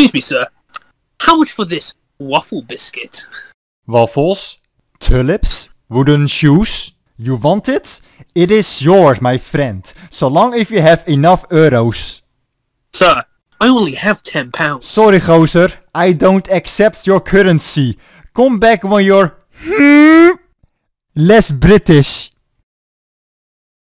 Excuse me, sir. How much for this waffle biscuit? Waffles? Tulips? Wooden shoes? You want it? It is yours, my friend. So long if you have enough euros. Sir, I only have ten pounds. Sorry, gozer. I don't accept your currency. Come back when you're... Hmm, less British.